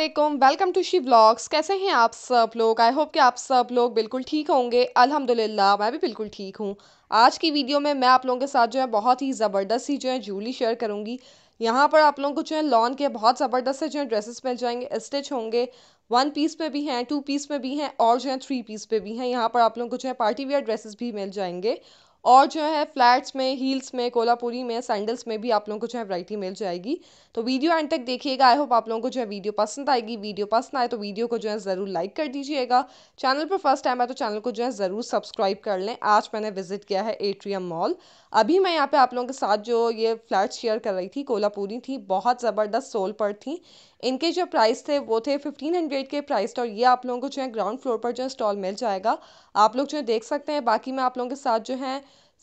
Aslam welcome to she blogs कैसे हैं आप सब लोग आई होप कि आप सब लोग बिल्कुल ठीक होंगे अल्हम्दुलिल्लाह मैं भी बिल्कुल ठीक हूँ आज की वीडियो में मैं आप लोगों के साथ जो है बहुत ही ज़बरदस्त ही जो है जूली शेयर करूँगी यहाँ पर आप लोगों को जो है लॉन के बहुत ज़बरदस्त से जो है ड्रेसेस मिल जाएंगे स्टिच होंगे वन पीस में भी हैं टू पीस में भी हैं और जो है थ्री पीस पे भी हैं यहाँ पर आप लोगों को जो है पार्टी वेयर ड्रेसेस भी मिल जाएंगे और जो है फ्लैट्स में हील्स में कोलापुरी में सैंडल्स में भी आप लोगों को जो है वैरायटी मिल जाएगी तो वीडियो एंड तक देखिएगा आई होप आप लोगों को जो है वीडियो पसंद आएगी वीडियो पसंद आए तो वीडियो को जो है ज़रूर लाइक कर दीजिएगा चैनल पर फर्स्ट टाइम है तो चैनल को जो है ज़रूर सब्सक्राइब कर लें आज मैंने विजिट किया है एट्रियम मॉल अभी मैं यहाँ पर आप लोगों के साथ जो ये फ्लैट शेयर कर रही थी कोलापुरी थी बहुत ज़बरदस्त सोल पर थी इनके जो प्राइस थे वो थे फिफ्टीन हंड्रेड के प्राइस और ये आप लोगों को जो है ग्राउंड फ्लोर पर जो है स्टॉल मिल जाएगा आप लोग जो है देख सकते हैं बाकी मैं आप लोगों के साथ जो है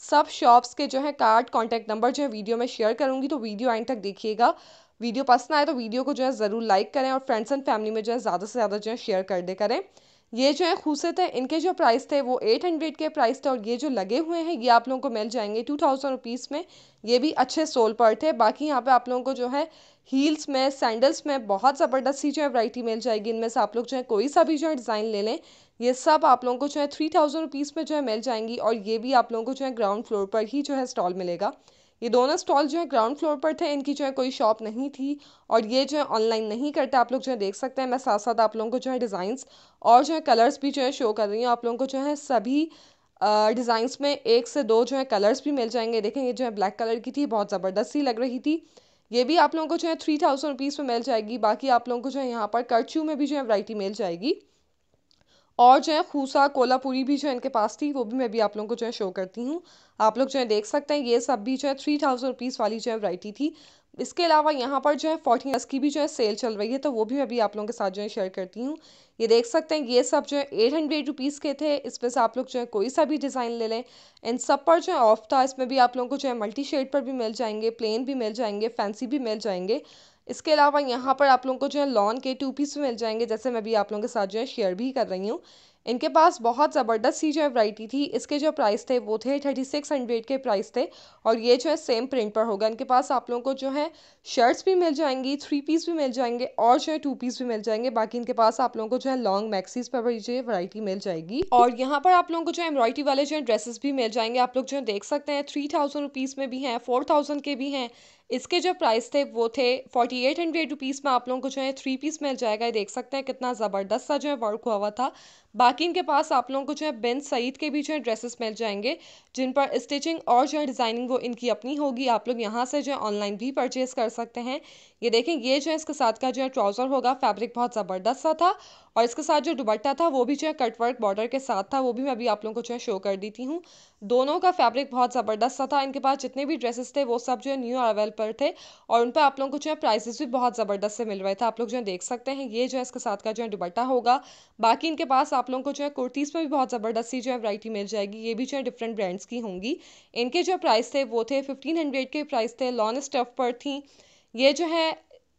सब शॉप्स के जो है कार्ड कॉन्टैक्ट नंबर जो है वीडियो में शेयर करूँगी तो वीडियो एंड तक देखिएगा वीडियो पसंद आए तो वीडियो को जो है ज़रूर लाइक करें और फ्रेंड्स एंड फैमिली में जो है ज़्यादा से ज़्यादा जो है शेयर कर दे करें ये जो है खूसे थे इनके जो प्राइस थे वो एट हंड्रेड के प्राइस थे और ये जो लगे हुए हैं ये आप लोगों को मिल जाएंगे टू थाउजेंड रुपीज़ में ये भी अच्छे सोल पर थे बाकी यहाँ पे आप लोगों को जो है हील्स में सैंडल्स में बहुत ज़बरदस्त सी जो है वराइटी मिल जाएगी इनमें से आप लोग जो है कोई सा भी जो है डिज़ाइन ले लें ये सब आप लोगों को जो है थ्री थाउजेंड रुपीज़ में जो है मिल जाएंगी और ये भी आप लोगों को जो है ग्राउंड फ्लोर पर ही जो है स्टॉल मिलेगा ये दोनों स्टॉल जो है ग्राउंड फ्लोर पर थे इनकी जो है कोई शॉप नहीं थी और ये जो है ऑनलाइन नहीं करते आप लोग जो है देख सकते हैं मैं साथ साथ आप लोगों को जो है डिज़ाइंस और जो है कलर्स भी जो है शो कर रही हूँ आप लोगों को जो है सभी डिज़ाइंस में एक से दो जो है कलर्स भी मिल जाएंगे देखें ये जो है ब्लैक कलर की थी बहुत ज़बरदस्त सी लग रही थी ये भी आप लोगों को जो है थ्री थाउजेंड रुपीज़ में मिल जाएगी बाकी आप लोगों को जो है यहाँ पर कर्च्यू में भी जो है वैरायटी मिल जाएगी और जो है खूसा कोलापुरी भी जो इनके पास थी वो भी मैं भी आप लोगों को जो है शो करती हूँ आप लोग जो है देख सकते हैं ये सब भी जो है थ्री थाउजेंड रुपीज़ वाली जो है वैरायटी थी इसके अलावा यहाँ पर जो है फोर्टीन एस की भी जो है सेल चल रही है तो वो भी मैं भी आप लोगों के साथ जो है शेयर करती हूँ ये देख सकते हैं ये सब जो है एट हंड्रेड रुपीज़ के थे इसमें से आप लोग जो है कोई सा भी डिज़ाइन ले लें इन सब पर जो है ऑफ था इसमें भी आप लोगों को जो है मल्टी शेड पर भी मिल जाएंगे प्लेन भी मिल जाएंगे फैंसी भी मिल जाएंगे इसके अलावा यहाँ पर आप लोगों को जो है लॉन के टू पीस भी मिल जाएंगे जैसे मैं भी आप लोगों के साथ जो है शेयर भी कर रही हूँ इनके पास बहुत ज़बरदस्त सी जो है वराइटी थी इसके जो प्राइस थे वो थे थर्टी सिक्स हंड्रेड के प्राइस थे और ये जो है सेम प्रिंट पर होगा इनके पास आप लोगों को जो है शर्ट्स भी मिल जाएंगी थ्री पीस भी मिल जाएंगे और जो है टू पीस भी मिल जाएंगे बाकी इनके पास आप लोगों को जो है लॉन्ग मैक्सीज पर भी जो है वरायटी मिल जाएगी और यहाँ पर आप लोगों को जो है एम्ब्रॉयडरी वाले जो है ड्रेसेस भी मिल जाएंगे आप लोग जो है देख सकते हैं थ्री थाउजेंड रुपीज़ में भी हैं फोर थाउजेंड के भी हैं इसके जो प्राइस थे वो थे फोर्टी एट हंड्रेड रुपीज़ में आप लोगों को जो है थ्री पीस मिल जाएगा ये देख सकते हैं कितना ज़बरदस्त सा जो है वर्क हुआ हुआ था बाकी इनके पास आप लोगों को जो है बिन सईद के भी जो है ड्रेसेस मिल जाएंगे जिन पर स्टिचिंग और जो है डिज़ाइनिंग वो इनकी अपनी होगी आप लोग यहाँ से जो है ऑनलाइन भी परचेज़ कर सकते हैं ये देखें ये जो है इसके साथ का जो है ट्राउज़र होगा फैब्रिक बहुत ज़बरदस्त सा था और इसके साथ जो दुबट्टा था वो भी जो है कटवर्क बॉर्डर के साथ था वो भी मैं अभी आप लोगों को जो है शो कर देती हूँ दोनों का फैब्रिक बहुत ज़बरदस्त सा था इनके पास जितने भी ड्रेसेस थे वो सब जो है न्यू अवेल पर थे और उन पर आप लोगों को जो है प्राइसेस भी बहुत ज़बरदस्त से मिल रहे थे आप लोग जो है देख सकते हैं ये जो है इसके साथ का जो है दुबट्टा होगा बाकी इनके पास आप लोगों को जो है कुर्तीज़ पर भी बहुत ज़बरदस्त जो है वराइटी मिल जाएगी ये भी जो है डिफरेंट ब्रांड्स की होंगी इनके जो प्राइस थे वो थे फिफ्टीन के प्राइस थे लॉन स्टफ पर थी ये जो है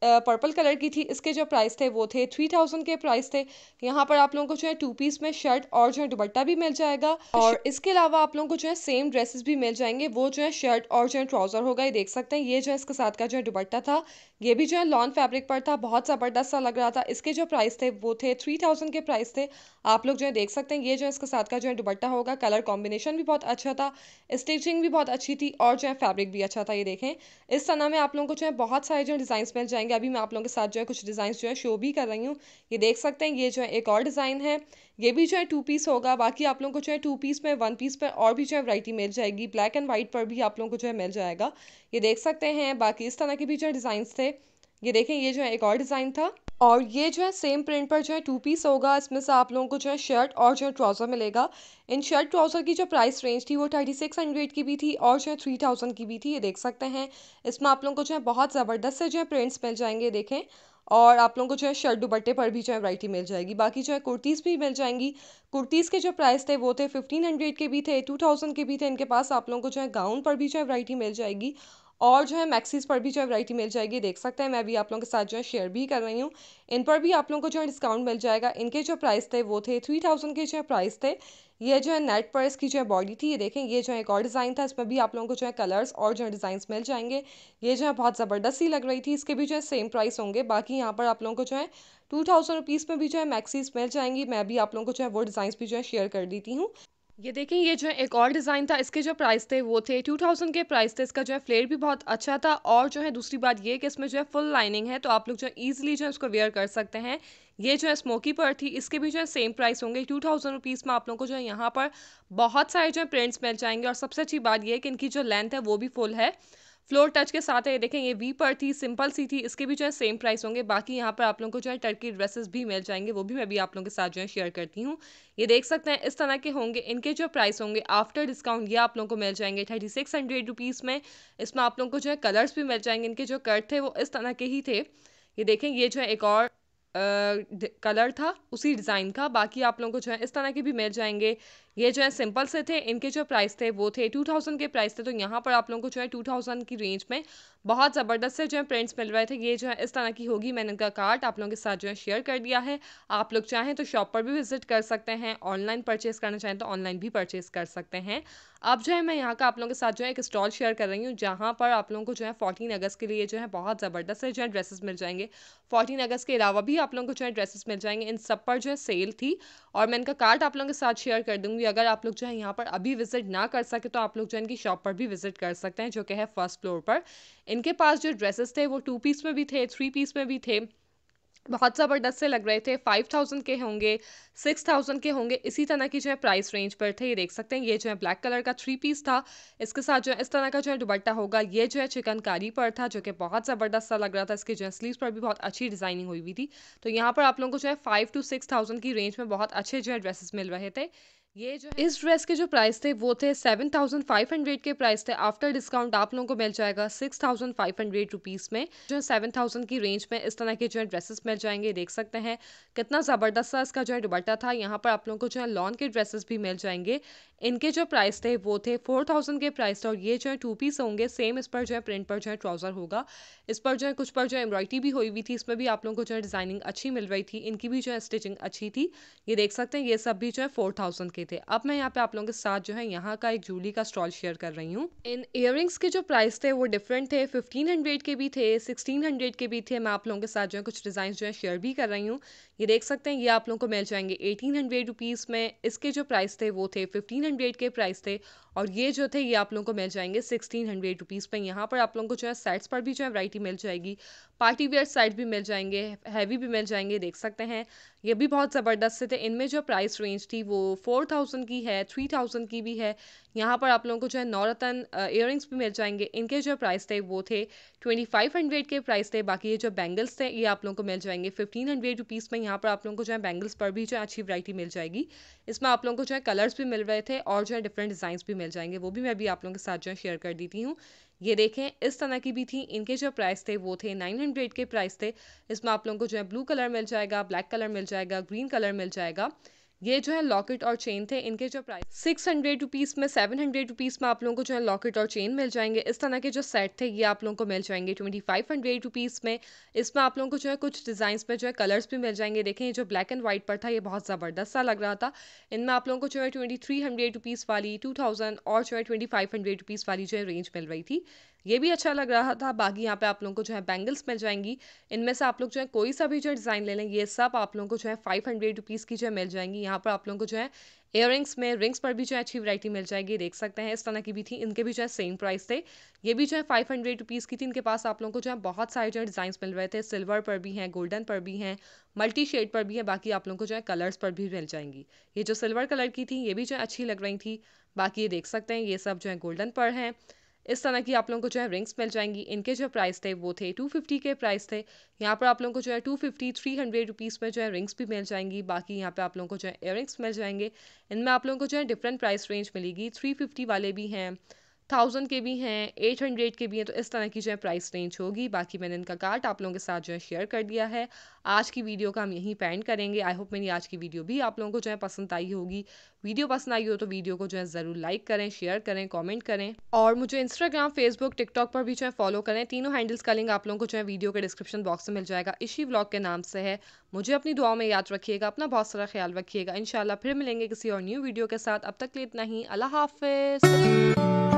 पर्पल कलर की थी इसके जो प्राइस थे वो थे थ्री थाउजेंड के प्राइस थे यहाँ पर आप लोगों को जो है टू पीस में शर्ट और जो है दुबट्टा भी मिल जाएगा और इसके अलावा आप लोगों को जो है सेम ड्रेसेस भी मिल जाएंगे वो जो है शर्ट और जो है ट्राउजर होगा ये देख सकते हैं ये जो है इसके साथ का जो है दुबट्टा था ये भी जो है लॉन फैब्रिक पर था बहुत ज़बरदस्त सा लग रहा था इसके जो प्राइस थे वो थे थ्री थाउजेंड के प्राइस थे आप लोग जो है देख सकते हैं ये जो है इसके साथ का जो है दुबट्टा होगा कलर कॉम्बिनेशन भी बहुत अच्छा था स्टिचिंग भी बहुत अच्छी थी और जो है फैब्रिक भी अच्छा था ये देखें इस समय में आप लोगों को जो है बहुत सारे जो डिज़ाइन मिल जाएंगे जाएंगे अभी मैं आप लोगों के साथ जो है कुछ डिज़ाइन जो है शो भी कर रही हूँ ये देख सकते हैं ये जो है एक और डिज़ाइन है ये भी जो है टू पीस होगा बाकी आप लोगों को जो है टू पीस में वन पीस पर और भी जो है वराइटी मिल जाएगी ब्लैक एंड वाइट पर भी आप लोगों को जो है मिल जाएगा ये देख सकते हैं बाकी इस तरह के भी जो डिजाइन थे ये देखें ये जो है एक और डिज़ाइन था और ये जो है सेम प्रिंट पर जो है टू पीस होगा इसमें से आप लोगों को जो है शर्ट और जो है ट्राउज़र मिलेगा इन शर्ट ट्राउज़र की जो प्राइस रेंज थी वो थर्टी सिक्स हंड्रेड की भी थी और जो है थ्री थाउजेंड की भी थी ये देख सकते हैं इसमें आप लोगों को जो है बहुत ज़बरदस्त से जो है प्रिंट्स मिल जाएंगे देखें और आप लोगों को जो है शर्ट दुपट्टे पर भी जो है वैरायटी मिल जाएगी बाकी जो है कुर्तीज़ भी मिल जाएंगी कुर्तीज़ के जो प्राइस थे वो थे फिफ्टीन हंड्रेड के भी थे टू थाउजेंड के भी थे इनके पास आप लोगों को जो है गाउन पर भी जो है वैरायटी मिल जाएगी और जो है मैक्सीज पर भी जो है वैरायटी मिल जाएगी देख सकते हैं मैं भी आप लोगों के साथ जो है शेयर भी कर रही हूँ इन पर भी आप लोगों को जो है डिस्काउंट मिल जाएगा इनके जो प्राइस थे वो थे थ्री थाउजेंड के जो है प्राइस थे ये जो है नेट पर इसकी जो है बॉडी थी ये देखें ये जो है एक और डिज़ाइन था इसमें भी आप लोगों को जो है कलर्स और जो है डिज़ाइन मिल जाएंगे ये जो है बहुत ज़बरदस्त ही लग रही थी इसके भी जो है सेम प्राइस होंगे बाकी यहाँ पर आप लोगों को जो है टू थाउजेंड रुपीज़ में भी जो है मैक्सीज मिल जाएंगी मैं भी आप लोगों को जो है वो डिज़ाइंस भी जो है शेयर कर देती हूँ ये देखें ये जो है एक और डिज़ाइन था इसके जो प्राइस थे वो थे टू थाउजेंड के प्राइस थे इसका जो है फ्लेयर भी बहुत अच्छा था और जो है दूसरी बात ये कि इसमें जो है फुल लाइनिंग है तो आप लोग जो है ईजिली जो है इसको वेयर कर सकते हैं ये जो है स्मोकी पर थी इसके भी जो है सेम प्राइस होंगे टू थाउजेंड रुपीज़ में आप लोगों को जो है यहाँ पर बहुत सारे जो है प्रिंट्स मिल जाएंगे और सबसे अच्छी बात यह है कि इनकी जो लेंथ है वो भी फुल है फ्लोर टच के साथ है ये देखें ये वी पर थी सिंपल सी थी इसके भी जो है सेम प्राइस होंगे बाकी यहाँ पर आप लोगों को जो है टर्की ड्रेसेस भी मिल जाएंगे वो भी मैं भी आप लोगों के साथ जो है शेयर करती हूँ ये देख सकते हैं इस तरह के होंगे इनके जो प्राइस होंगे आफ्टर डिस्काउंट ये आप लोगों को मिल जाएंगे थर्टी सिक्स हंड्रेड रुपीज़ में इसमें आप लोगों को जो है कलर्स भी मिल जाएंगे इनके जो कर्ट थे वो इस तरह के ही थे ये देखें ये जो है एक और कलर था उसी डिज़ाइन का बाकी आप लोगों को जो है इस तरह के भी मिल जाएंगे ये जो है सिंपल से थे इनके जो प्राइस थे वो थे टू थाउजेंड के प्राइस थे तो यहाँ पर आप लोगों को जो है टू थाउजेंड की रेंज में बहुत ज़बरदस्त से जो है प्रिंट्स मिल रहे थे ये जो है इस तरह की होगी मैंने इनका कार्ड आप लोगों के साथ जो है शेयर कर दिया है आप लोग चाहें तो शॉप पर भी विजिट कर सकते हैं ऑनलाइन परचेज़ करना चाहें तो ऑनलाइन भी परचेज़ कर सकते हैं अब जो है मैं यहाँ का आप लोगों के साथ जो है एक स्टॉल शेयर कर रही हूँ जहाँ पर आप लोगों को जो है फोर्टीन अगस्त के लिए जो है बहुत ज़बरदस्त से जो है ड्रेसेस मिल जाएंगे फोर्टीन अगस्त के अलावा भी आप लोगों को जो है ड्रेसेस मिल जाएंगे इन सब पर जो है सेल थी और मैं इनका कार्ड आप लोगों के साथ शेयर कर दूंगी अगर आप लोग जो है यहाँ पर अभी विजिट ना कर सके तो आप लोग जो है इनकी शॉप पर भी विजिट कर सकते हैं जो कि है फर्स्ट फ्लोर पर इनके पास जो ड्रेसेस थे वो टू पीस में भी थे थ्री पीस में भी थे बहुत ज़बरदस्त से लग रहे थे फाइव थाउजेंड के होंगे सिक्स थाउजेंड के होंगे इसी तरह की जो है प्राइस रेंज पर थे ये देख सकते हैं ये जो है ब्लैक कलर का थ्री पीस था इसके साथ जो है इस तरह का जो है दुबट्टा होगा ये जो है चिकनकारी पर था जो कि बहुत ज़बरदस्त सा लग रहा था इसके जो है स्लीव पर भी बहुत अच्छी डिज़ाइनिंग हुई हुई थी तो यहाँ पर आप लोगों को जो है फाइव टू सिक्स थाउजेंड की रेंज में बहुत अच्छे जो है ड्रेसेस मिल रहे थे ये जो इस ड्रेस के जो प्राइस थे वो थे सेवन थाउजेंड फाइव हंड्रेड के प्राइस थे आफ्टर डिस्काउंट आप लोगों को मिल जाएगा six thousand five hundred rupees में जो है सेवन थाउजेंड की रेंज में इस तरह के जो है ड्रेसेस मिल जाएंगे देख सकते हैं कितना ज़बरदस्त सा इसका जो है दुबट्टा था यहाँ पर आप लोगों को जो है लॉन के ड्रेसेस भी मिल जाएंगे इनके जो प्राइस थे वो थे फोर थाउजेंड के प्राइस थे और ये जो है टू पीस होंगे सेम इस पर जो है प्रिंट पर जो है ट्राउज़र होगा इस पर जो है कुछ पर जो है एम्ब्रॉयडरी भी हुई हुई थी इसमें भी आप लोगों को जो है डिज़ाइनिंग अच्छी मिल रही थी इनकी भी जो है स्टिचिंग अच्छी थी ये देख सकते हैं ये सब भी जो है फोर थाउजेंड के थे अब मैं यहाँ पे आप लोगों के साथ जो है यहाँ का एक जूली का स्टॉल शेयर कर रही हूँ इन इयर के जो प्राइस थे वो डिफरेंट थे फिफ्टीन हंड्रेड के भी थे सिक्सटीन हंड्रेड के भी थे मैं आप लोगों के साथ जो है कुछ डिज़ाइन जो है शेयर भी कर रही हूँ ये देख सकते हैं ये आप लोगों को मिल जाएंगे एटीन हंड्रेड रुपीज़ में इसके जो प्राइस थे वो थे फिफ्टीन हंड्रेड के प्राइस थे और ये जो थे ये आप लोगों को मिल जाएंगे सिक्सटीन हंड्रेड रुपीज़ पर यहाँ पर आप लोगों को जो है साइड्स पर भी जो है वैरायटी मिल जाएगी पार्टी वेयर साइड भी मिल जाएंगे हैवी भी मिल जाएंगे देख सकते हैं ये भी बहुत ज़बरदस्त थे इनमें जो प्राइस रेंज थी वो फोर थाउजेंड की है थ्री थाउजेंड की भी है यहाँ पर आप लोगों को जो है नौरतन इयर भी मिल जाएंगे इनके जो प्राइस थे वो थे ट्वेंटी फाइव हंड्रेड के प्राइस थे बाकी ये जो बैंगल्स थे ये आप लोगों को मिल जाएंगे फिफ्टीन हंड्रेड रुपीज़ में यहाँ पर आप लोगों को जो है बैंगल्स पर भी जो है अच्छी वरायटी मिल जाएगी इसमें आप लोगों को जो है कलर्स भी मिल रहे थे और जो है डिफरेंट डिज़ाइंस भी मिल जाएंगे वो भी मैं भी आप लोगों के साथ जो है शेयर कर देती हूँ ये देखें इस तरह की भी थी इनके जो प्राइस थे वो थे नाइन हंड्रेड के प्राइस थे इसमें आप लोगों को जो है ब्लू कलर मिल जाएगा ब्लैक कलर मिल जाएगा ग्रीन कलर मिल जाएगा ये जो है लॉकेट और चेन थे इनके जो प्राइस सिक्स हंड्रेड रुपीज़ में सेवन हंड्रेड रुपीज़ में आप लोगों को जो है लॉकेट और चेन मिल जाएंगे इस तरह के जो सेट थे ये आप लोगों को मिल जाएंगे ट्वेंटी फाइव हंड्रेड रुपीज़ में इसमें आप लोगों को जो है कुछ डिज़ाइंस में जो है कलर्स भी मिल जाएंगे देखें ये जो ब्लैक एंड वाइट पर था ये बहुत ज़बरदस्त सा लग रहा था इनमें आप लोगों को जो है ट्वेंटी थ्री हंड्रेड रुपीज़ वाली टू थाउजेंड और जो है ट्वेंटी फाइव हंड्रेड रुपीज़ वाली जो है रेंज मिल रही थी ये भी अच्छा लग रहा था बाकी यहाँ पे आप लोगों को जो है बैंगल्स मिल जाएंगी इनमें से आप लोग जो है कोई सा भी जो डिज़ाइन ले लें ये सब आप लोगों को जो है फाइव हंड्रेड रुपीज़ की जो है मिल जाएंगी यहाँ पर आप लोगों को जो है एयर में रिंग्स पर भी जो है अच्छी वरायटी मिल जाएगी देख सकते हैं इस तरह की भी थी इनके भी जो है सेम प्राइस थे ये भी जो है फाइव हंड्रेड रुपीज़ की थी इनके पास आप लोगों को जो है बहुत सारे जो है डिज़ाइन मिल रहे थे सिल्वर पर भी हैं गोल्डन पर भी हैं मल्टी शेड पर भी है बाकी आप लोगों को जो है कलर्स पर भी मिल जाएंगी ये जो सिल्वर कलर की थी ये भी जो है अच्छी लग रही थी बाकी ये देख सकते हैं ये सब जो है गोल्डन पर हैं इस तरह की आप लोगों को जो है रिंग्स मिल जाएंगी इनके जो प्राइस थे वो थे टू फिफ्टी के प्राइस थे यहाँ पर आप लोगों को जो है two fifty three hundred rupees में जो है रिंग्स भी मिल जाएंगी बाकी यहाँ पर आप लोगों को जो है इयर मिल जाएंगे इनमें आप लोगों को जो है डिफरेंट प्राइस रेंज मिलेगी थ्री फिफ्टी वाले भी हैं थाउजेंड के भी हैं एट हंड्रेड के भी हैं तो इस तरह की जो है प्राइस रेंज होगी बाकी मैंने इनका कार्ट आप लोगों के साथ जो है शेयर कर दिया है आज की वीडियो का हम यहीं पैंड करेंगे आई होप मेरी आज की वीडियो भी आप लोगों को जो है पसंद आई होगी वीडियो पसंद आई हो तो वीडियो को जो है ज़रूर लाइक करें शेयर करें कॉमेंट करें और मुझे इंस्टाग्राम फेसबुक टिकटॉक पर भी जो है फॉलो करें तीनों हैंडल्स का लिंक आप लोगों को जो है वीडियो के डिस्क्रिप्शन बॉक्स में मिल जाएगा इसी ब्लॉग के नाम से है मुझे अपनी दुआ में याद रखिएगा अपना बहुत सारा ख्याल रखिएगा इन फिर मिलेंगे किसी और न्यू वीडियो के साथ अब तक के लिए इतना ही अल्लाह हाफिज़